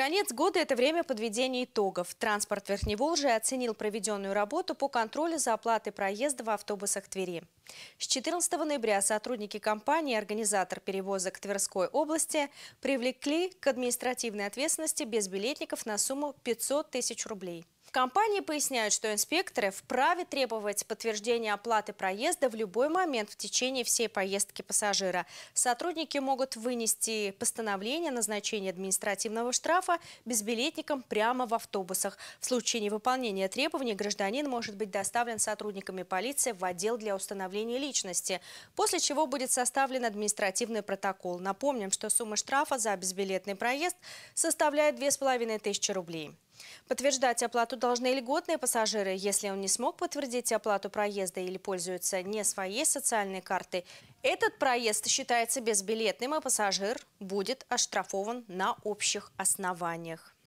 Конец года – это время подведения итогов. Транспорт Верхневолжья оценил проведенную работу по контролю за оплатой проезда в автобусах Твери. С 14 ноября сотрудники компании «Организатор перевозок Тверской области» привлекли к административной ответственности безбилетников на сумму 500 тысяч рублей компании поясняют, что инспекторы вправе требовать подтверждения оплаты проезда в любой момент в течение всей поездки пассажира. Сотрудники могут вынести постановление о назначении административного штрафа безбилетникам прямо в автобусах. В случае невыполнения требований гражданин может быть доставлен сотрудниками полиции в отдел для установления личности, после чего будет составлен административный протокол. Напомним, что сумма штрафа за безбилетный проезд составляет 2500 рублей. Подтверждать оплату должны льготные пассажиры. Если он не смог подтвердить оплату проезда или пользуется не своей социальной картой, этот проезд считается безбилетным, и а пассажир будет оштрафован на общих основаниях.